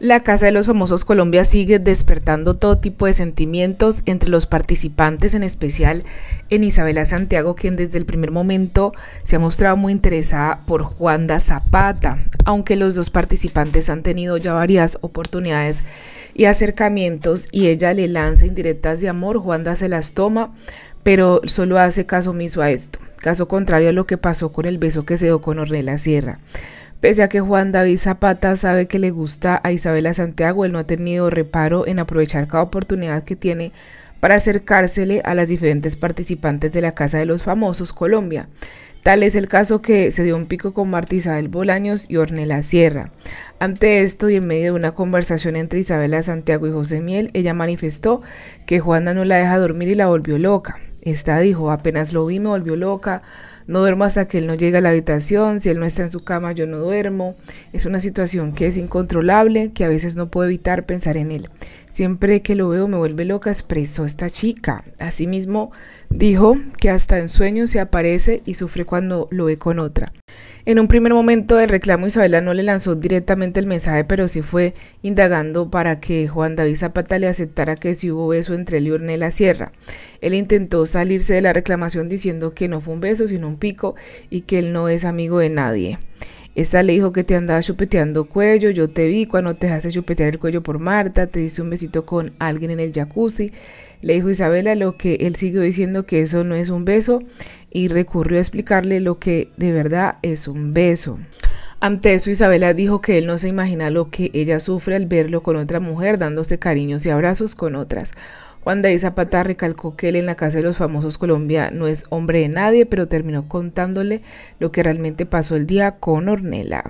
La Casa de los Famosos Colombia sigue despertando todo tipo de sentimientos entre los participantes, en especial en Isabela Santiago, quien desde el primer momento se ha mostrado muy interesada por Juanda Zapata, aunque los dos participantes han tenido ya varias oportunidades y acercamientos y ella le lanza indirectas de amor, Juanda se las toma, pero solo hace caso omiso a esto, caso contrario a lo que pasó con el beso que se dio con Ornella Sierra. Pese a que Juan David Zapata sabe que le gusta a Isabela Santiago, él no ha tenido reparo en aprovechar cada oportunidad que tiene para acercársele a las diferentes participantes de la Casa de los Famosos Colombia. Tal es el caso que se dio un pico con Marta Isabel Bolaños y Ornella Sierra. Ante esto y en medio de una conversación entre Isabela Santiago y José Miel, ella manifestó que Juana no la deja dormir y la volvió loca. Esta dijo, apenas lo vi me volvió loca, no duermo hasta que él no llega a la habitación, si él no está en su cama yo no duermo. Es una situación que es incontrolable, que a veces no puedo evitar pensar en él. Siempre que lo veo me vuelve loca, expresó esta chica. Asimismo, dijo que hasta en sueños se aparece y sufre cuando lo ve con otra. En un primer momento del reclamo Isabela no le lanzó directamente el mensaje, pero sí fue indagando para que Juan David Zapata le aceptara que si hubo beso entre él y la Sierra. Él intentó salirse de la reclamación diciendo que no fue un beso, sino un pico y que él no es amigo de nadie. Esta le dijo que te andaba chupeteando cuello, yo te vi cuando te dejaste chupetear el cuello por Marta, te diste un besito con alguien en el jacuzzi. Le dijo Isabela lo que él siguió diciendo que eso no es un beso y recurrió a explicarle lo que de verdad es un beso. Ante eso, Isabela dijo que él no se imagina lo que ella sufre al verlo con otra mujer dándose cariños y abrazos con otras. Juan de Zapata recalcó que él en la Casa de los Famosos Colombia no es hombre de nadie, pero terminó contándole lo que realmente pasó el día con Ornella.